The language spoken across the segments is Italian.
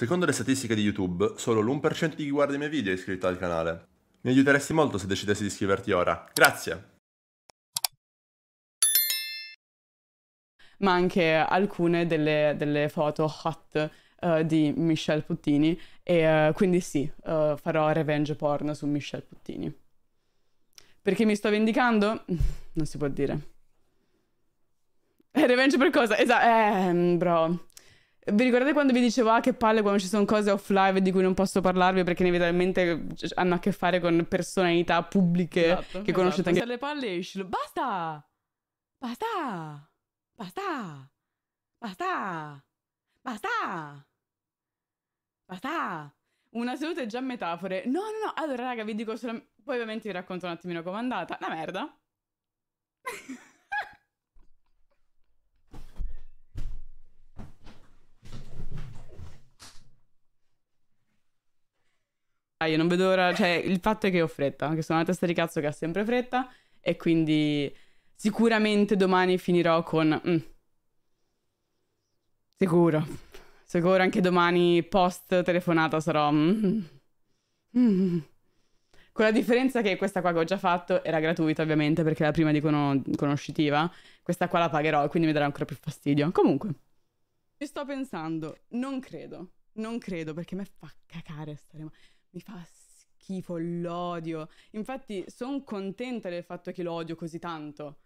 Secondo le statistiche di YouTube, solo l'1% di chi guarda i miei video è iscritto al canale. Mi aiuteresti molto se decidessi di iscriverti ora. Grazie! Ma anche alcune delle, delle foto hot uh, di Michelle Puttini e uh, quindi sì, uh, farò revenge porn su Michelle Puttini. Perché mi sto vendicando? Non si può dire. Revenge per cosa? Esatto, eh, bro. Vi ricordate quando vi dicevo ah che palle quando ci sono cose off live di cui non posso parlarvi perché inevitabilmente cioè, hanno a che fare con personalità pubbliche esatto, che conoscete esatto. anche. Se le palle basta! Basta! Basta! Basta! Basta! Basta! Una salute già metafore. No, no, no. Allora, raga, vi dico solo... Poi, ovviamente, vi racconto un attimino com'è andata. La merda. io non vedo ora, cioè il fatto è che ho fretta, che sono una testa di cazzo che ha sempre fretta e quindi sicuramente domani finirò con... Mm. Sicuro, sicuro anche domani post telefonata sarò... Mm. Mm. Con la differenza che questa qua che ho già fatto era gratuita ovviamente perché la prima di cono conoscitiva, questa qua la pagherò e quindi mi darà ancora più fastidio. Comunque, ci sto pensando, non credo, non credo perché a me fa cacare stare male mi fa schifo, l'odio. Infatti sono contenta del fatto che lo odio così tanto.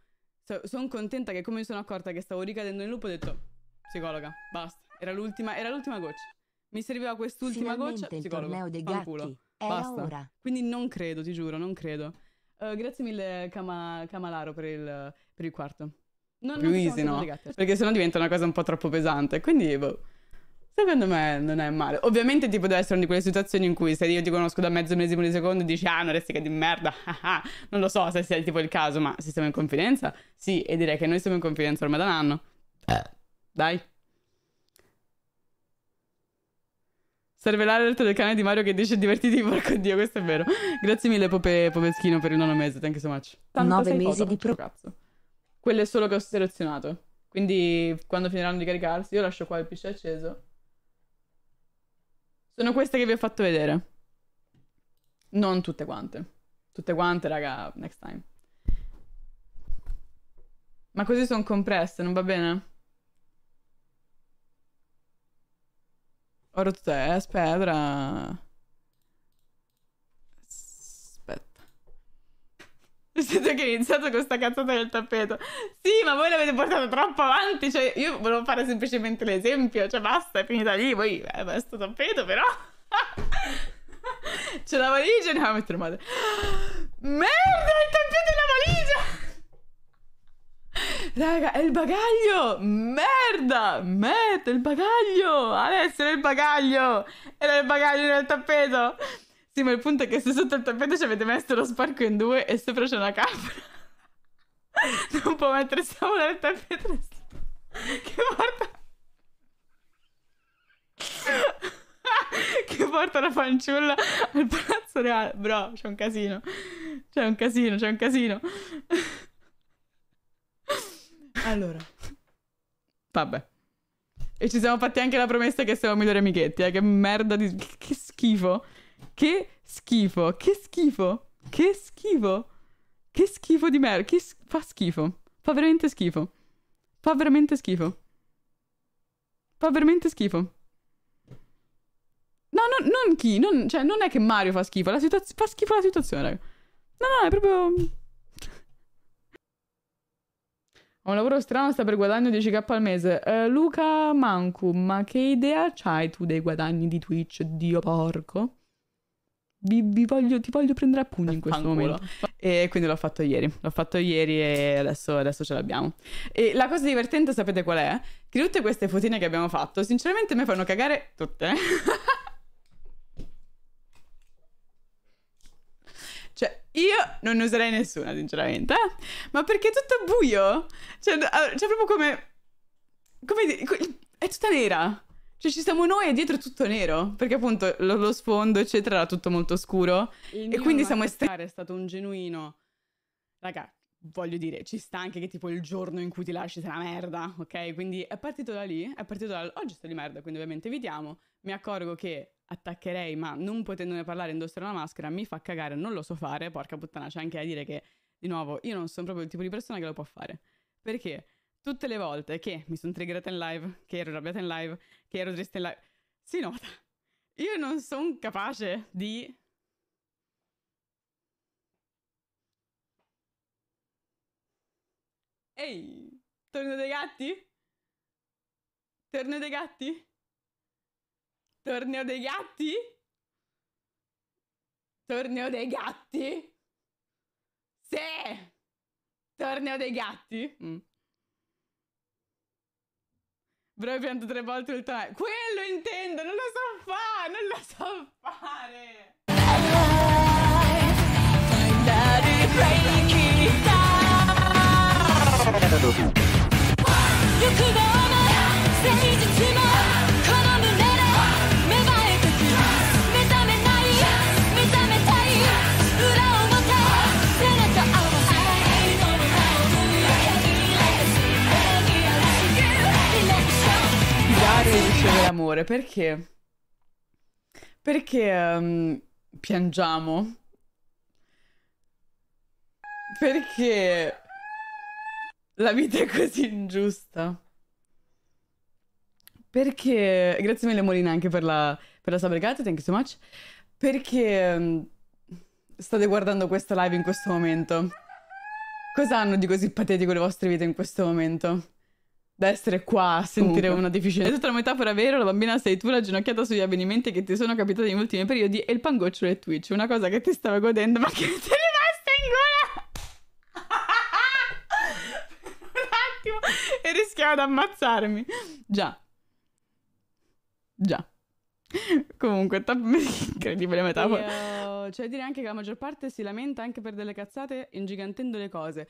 So, sono contenta che come mi sono accorta che stavo ricadendo nel lupo ho detto psicologa, basta. Era l'ultima, era l'ultima goccia. Mi serviva quest'ultima Finalmente goccia, psicologo, dei fanculo. Basta. Ora. Quindi non credo, ti giuro, non credo. Uh, grazie mille Cama, Camalaro per il, per il quarto. Non, Più non easy, no? Perché sennò diventa una cosa un po' troppo pesante. Quindi, boh. Secondo me non è male. Ovviamente, tipo, deve essere una di quelle situazioni in cui se io ti conosco da mezzo millesimo di secondo dici, ah, non resti che di merda, ah, ah. non lo so se sia tipo il caso, ma se siamo in confidenza, sì, e direi che noi siamo in confidenza ormai da un anno. Eh. Dai. Serve l'altro del cane di Mario che dice divertiti, porco dio, questo è vero. Grazie mille, Pope, Popeschino, per il nono mese, thank you so much. 9 mesi foto, di pro... Cazzo. Quello è solo che ho selezionato. Quindi, quando finiranno di caricarsi, io lascio qua il PC acceso. Sono queste che vi ho fatto vedere. Non tutte quante. Tutte quante, raga, next time. Ma così sono compresse, non va bene? Oro te, pedra. Nel che è iniziato con sta cazzata del tappeto. Sì, ma voi l'avete portato troppo avanti. Cioè, io volevo fare semplicemente l'esempio. Cioè, basta, è finita lì. Voi, eh, beh, sto tappeto, però. C'è la valigia, andiamo a mettere madre. Merda, il tappeto e la valigia! Raga, è il bagaglio! Merda! Merda, il bagaglio! Adesso era il bagaglio! Era il bagaglio nel tappeto! Sì, ma il punto è che se sotto il tappeto ci avete messo lo sparco in due e sopra c'è una capra, non può mettersi a volare il tappeto. Che porta... che porta la fanciulla al palazzo reale. Bro, c'è un casino. C'è un casino, c'è un casino. allora. Vabbè. E ci siamo fatti anche la promessa che siamo migliori amichetti, eh? Che merda di... Che schifo. Che schifo, che schifo, che schifo. Che schifo di merda, che sch fa schifo. Fa veramente schifo. Fa veramente schifo. Fa veramente schifo. No, no non chi, non, cioè non è che Mario fa schifo, la fa schifo la situazione, No, no, è proprio... Ho un lavoro strano, sta per guadagno 10k al mese. Uh, Luca Mancu, ma che idea c'hai tu dei guadagni di Twitch, dio porco? vi, vi voglio, ti voglio prendere a pugni in questo Fanculo. momento. E quindi l'ho fatto ieri, l'ho fatto ieri e adesso, adesso ce l'abbiamo. E la cosa divertente, sapete qual è? Che tutte queste fotine che abbiamo fatto, sinceramente mi fanno cagare tutte. Cioè, io non ne userei nessuna, sinceramente. Eh? Ma perché è tutto buio? Cioè, c'è cioè, proprio come... Come... È tutta nera. Cioè, ci siamo noi e dietro è tutto nero. Perché appunto lo, lo sfondo, eccetera, era tutto molto scuro. Il e quindi siamo estremi. È stato un genuino. Raga, voglio dire, ci sta anche che tipo il giorno in cui ti lasci sei una merda, ok? Quindi è partito da lì, è partito da oggi sto di merda, quindi ovviamente evitiamo. Mi accorgo che attaccherei, ma non potendone parlare indossare una maschera mi fa cagare, non lo so fare, porca puttana, c'è anche a dire che di nuovo io non sono proprio il tipo di persona che lo può fare. Perché? tutte le volte che mi sono triggerata in live, che ero arrabbiata in live, che ero triste in live, si nota. Io non sono capace di... Ehi, torno dei gatti? Torneo dei gatti? Torneo dei gatti? Torneo dei gatti? Sì! Torneo dei gatti? Mm. Però ho pianto tre volte il time. Eh. Quello intendo, non lo so fare, non lo so fare. You could amore, perché? Perché um, piangiamo? Perché la vita è così ingiusta? Perché... Grazie mille Molina anche per la, per la sabrigata, thank you so much. Perché um, state guardando questa live in questo momento? Cosa hanno di così patetico le vostre vite in questo momento? d'essere qua a sentire Comunque. una deficienza. Tutta la metafora vera, la bambina sei tu, la ginocchiata sugli avvenimenti che ti sono capitati negli ultimi periodi e il pangoccio è Twitch, una cosa che ti stava godendo ma che ti è rimasta in gola! un attimo e rischiava di ammazzarmi. Già. Già. Comunque, t- incredibile metafora. Io... Cioè dire anche che la maggior parte si lamenta anche per delle cazzate ingigantendo le cose.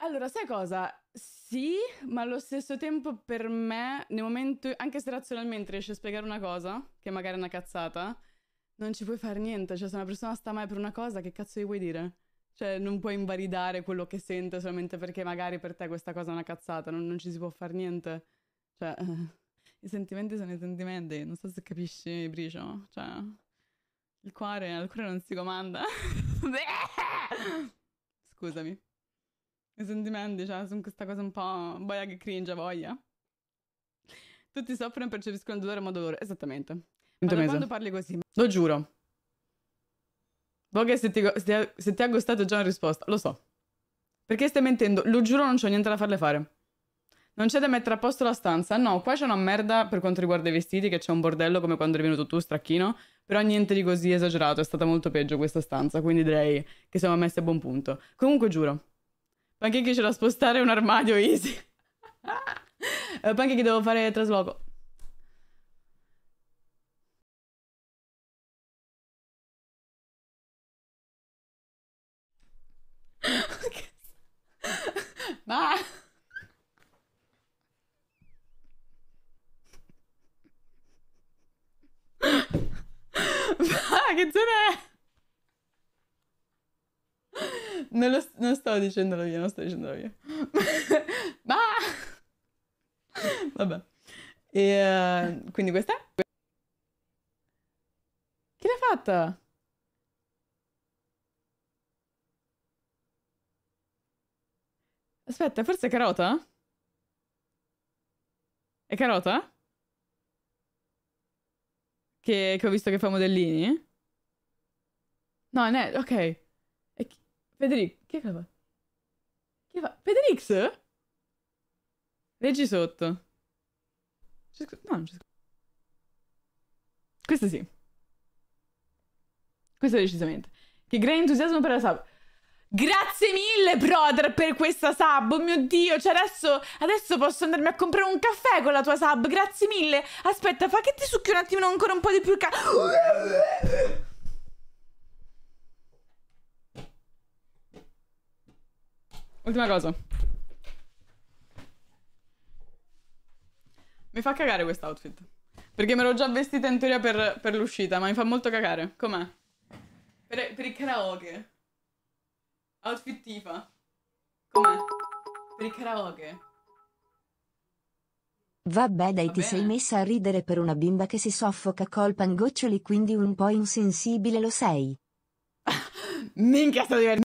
Allora, sai cosa? Sì, ma allo stesso tempo per me, nel momento, anche se razionalmente riesci a spiegare una cosa, che magari è una cazzata, non ci puoi fare niente. Cioè, se una persona sta male per una cosa, che cazzo gli vuoi dire? Cioè, non puoi invalidare quello che sente solamente perché magari per te questa cosa è una cazzata, non, non ci si può fare niente. Cioè, i sentimenti sono i sentimenti, non so se capisci, Bricio. Cioè, il cuore, il cuore non si comanda. Scusami. I sentimenti, cioè, sono questa cosa un po'... boia che cringe, voglia. Tutti soffrono e percepiscono il dolore a modo loro. Esattamente. Ma allora, quando parli così... Lo giuro. Vogue, se ti, se, se ti ha gustato già una risposta. Lo so. Perché stai mentendo? Lo giuro, non c'ho niente da farle fare. Non c'è da mettere a posto la stanza? No, qua c'è una merda per quanto riguarda i vestiti, che c'è un bordello come quando eri venuto tu, stracchino. Però niente di così esagerato, è stata molto peggio questa stanza, quindi direi che siamo messi a buon punto. Comunque giuro, ce c'era spostare un armadio easy. Eh, Pancake devo fare trasloco. Ma... Ma che zona è? Non, lo, non stavo dicendolo io, non sto dicendolo io. Ma... Vabbè. E, uh, quindi questa Chi l'ha fatta? Aspetta, forse è carota? È carota? Che, che ho visto che fa modellini? No, ne- ok. Federico, che fa? Che fa? Federix? Leggi sotto. No, non c'è scritto. Questo sì. Questo decisamente. Che gran entusiasmo per la sub. Grazie mille, brother, per questa sub. Oh mio Dio, cioè adesso, adesso posso andarmi a comprare un caffè con la tua sub. Grazie mille. Aspetta, fa che ti succhi un attimo ancora un po' di più il ca... Ultima cosa. Mi fa cagare questo outfit. Perché me l'ho già vestita in teoria per, per l'uscita, ma mi fa molto cagare. Com'è? Per, per il karaoke. Outfit tifa. Com'è? Per il karaoke. Vabbè dai Va ti bene. sei messa a ridere per una bimba che si soffoca col pangoccioli quindi un po' insensibile lo sei. Minchia sto divertendo.